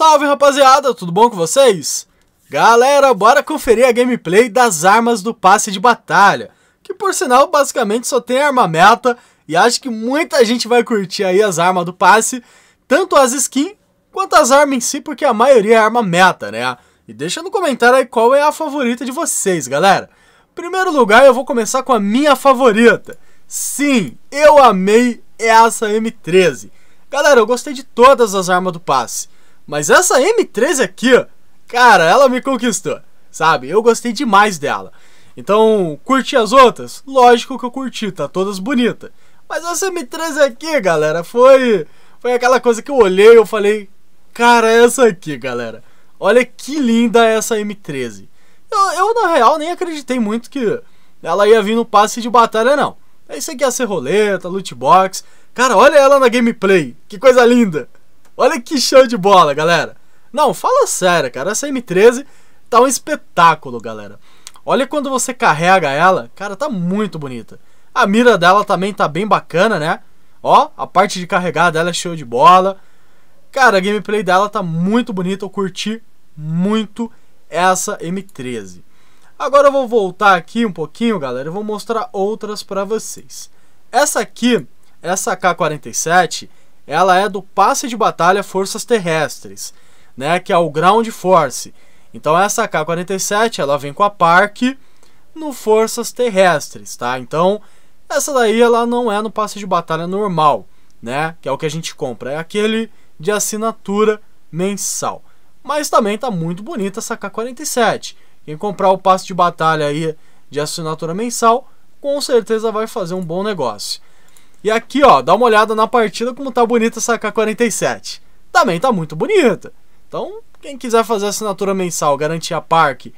Salve rapaziada, tudo bom com vocês? Galera, bora conferir a gameplay das armas do passe de batalha, que por sinal basicamente só tem arma meta, e acho que muita gente vai curtir aí as armas do passe, tanto as skins quanto as armas em si, porque a maioria é arma meta, né? E deixa no comentário aí qual é a favorita de vocês, galera. Em primeiro lugar, eu vou começar com a minha favorita. Sim, eu amei essa M13. Galera, eu gostei de todas as armas do passe. Mas essa M13 aqui, cara, ela me conquistou, sabe? Eu gostei demais dela. Então, curti as outras? Lógico que eu curti, tá todas bonitas. Mas essa M13 aqui, galera, foi foi aquela coisa que eu olhei e eu falei, cara, essa aqui, galera. Olha que linda essa M13. Eu, eu, na real nem acreditei muito que ela ia vir no passe de batalha não. É isso aqui ia ser roleta, loot box. Cara, olha ela na gameplay. Que coisa linda. Olha que show de bola, galera. Não, fala sério, cara. Essa M13 tá um espetáculo, galera. Olha quando você carrega ela, cara, tá muito bonita. A mira dela também tá bem bacana, né? Ó, a parte de carregar dela é show de bola. Cara, a gameplay dela tá muito bonita, eu curti muito essa M13. Agora eu vou voltar aqui um pouquinho, galera, eu vou mostrar outras para vocês. Essa aqui, essa K47, ela é do passe de batalha forças terrestres, né, que é o Ground Force. Então essa K-47, ela vem com a Park no forças terrestres, tá? Então essa daí ela não é no passe de batalha normal, né, que é o que a gente compra, é aquele de assinatura mensal. Mas também tá muito bonita essa K-47. Quem comprar o passe de batalha aí de assinatura mensal, com certeza vai fazer um bom negócio. E aqui, ó, dá uma olhada na partida como tá bonita essa K47. Também tá muito bonita. Então, quem quiser fazer assinatura mensal, garantir a parque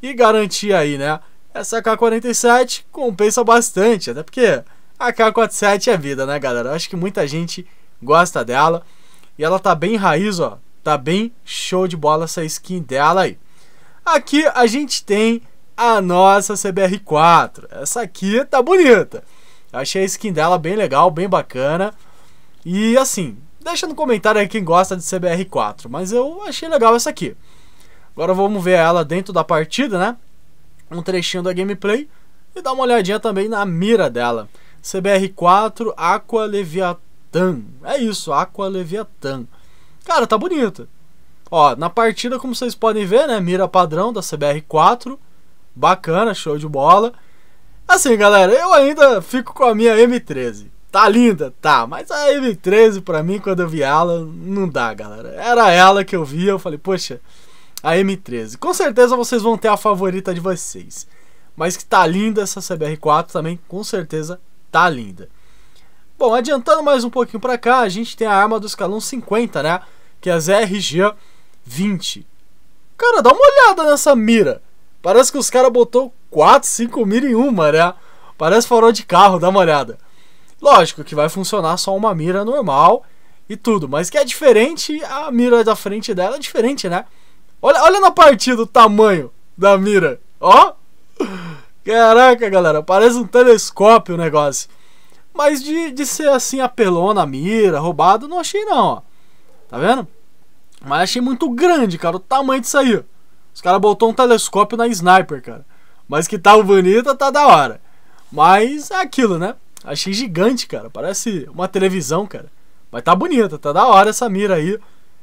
e garantir aí, né, essa K47 compensa bastante, até porque a K47 é vida, né, galera? Eu acho que muita gente gosta dela e ela tá bem raiz, ó. Tá bem show de bola essa skin dela aí. Aqui a gente tem a nossa CBR4. Essa aqui tá bonita. Achei a skin dela bem legal, bem bacana. E assim, deixa no comentário aí quem gosta de CBR4, mas eu achei legal essa aqui. Agora vamos ver ela dentro da partida, né? Um trechinho da gameplay e dar uma olhadinha também na mira dela. CBR4 Aqua Leviathan. É isso, Aqua Leviathan. Cara, tá bonita. Ó, na partida, como vocês podem ver, né? Mira padrão da CBR4. Bacana, show de bola. Assim, galera, eu ainda fico com a minha M13. Tá linda? Tá, mas a M13 pra mim, quando eu vi ela, não dá, galera. Era ela que eu via, eu falei, poxa, a M13. Com certeza vocês vão ter a favorita de vocês. Mas que tá linda essa CBR4 também, com certeza tá linda. Bom, adiantando mais um pouquinho pra cá, a gente tem a arma do escalão 50, né? Que é a ZRG 20. Cara, dá uma olhada nessa mira. Parece que os caras botou 4, 5 mira em uma, né? Parece farol de carro, dá uma olhada. Lógico que vai funcionar só uma mira normal e tudo, mas que é diferente, a mira da frente dela é diferente, né? Olha, olha na partida o tamanho da mira, ó. Caraca, galera, parece um telescópio o negócio. Mas de, de ser assim apelona a mira, roubado, não achei não, ó. Tá vendo? Mas achei muito grande, cara, o tamanho disso aí. Os caras botou um telescópio na sniper, cara. Mas que tal bonita, tá da hora. Mas é aquilo, né? Achei gigante, cara. Parece uma televisão, cara. Mas tá bonita, tá da hora essa mira aí.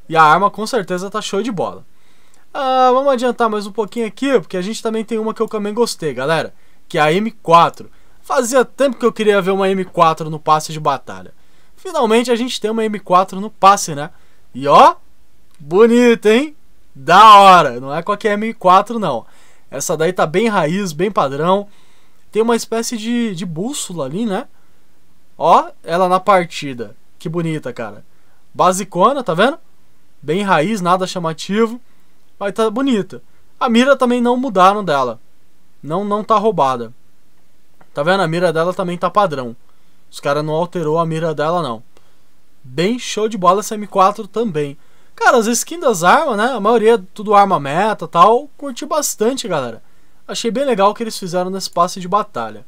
E a arma com certeza tá show de bola. Ah, vamos adiantar mais um pouquinho aqui, porque a gente também tem uma que eu também gostei, galera. Que é a M4. Fazia tempo que eu queria ver uma M4 no passe de batalha. Finalmente a gente tem uma M4 no passe, né? E ó, bonita, hein? da hora. Não é qualquer M4, não. Essa daí tá bem raiz, bem padrão. Tem uma espécie de, de bússola ali, né? Ó, ela na partida. Que bonita, cara. Basicona, tá vendo? Bem raiz, nada chamativo. Mas tá bonita. A mira também não mudaram dela. Não, não tá roubada. Tá vendo? A mira dela também tá padrão. Os caras não alterou a mira dela, não. Bem show de bola essa M4 também. Cara, as skins das armas, né? A maioria tudo arma meta tal. Curti bastante, galera. Achei bem legal o que eles fizeram nesse passe de batalha.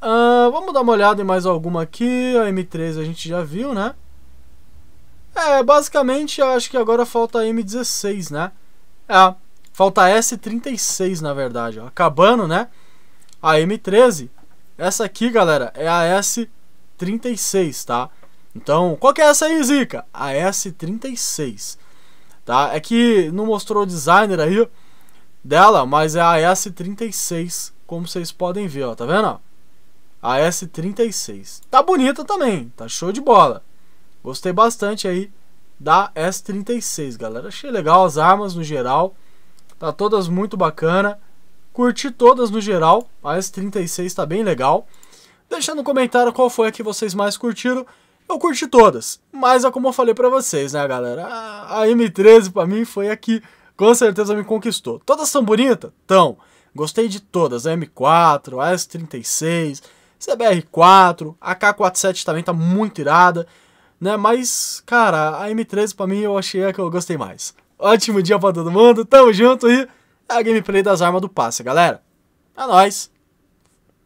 Uh, vamos dar uma olhada em mais alguma aqui. A m 13 a gente já viu, né? É, basicamente acho que agora falta a M16, né? É, falta a S36 na verdade. Ó. Acabando, né? A M13. Essa aqui, galera, é a S36, tá? Então, qual que é essa aí, Zica? A S36. Tá? É que não mostrou o designer aí dela, mas é a S36, como vocês podem ver, ó, tá vendo? A S36. Tá bonita também, tá show de bola. Gostei bastante aí da S36, galera. Achei legal as armas no geral. Tá todas muito bacana. Curti todas no geral. A S36 tá bem legal. Deixa no comentário qual foi a que vocês mais curtiram eu curti todas, mas é como eu falei para vocês, né, galera? A, M13 para mim foi a que com certeza me conquistou. Todas são bonitas? Então, Gostei de todas, a M4, a S36, CBR4, a K47 também tá muito irada, né? Mas, cara, a M13 para mim eu achei a que eu gostei mais. Ótimo dia para todo mundo, tamo junto e é a gameplay das armas do passe, galera. É nóis!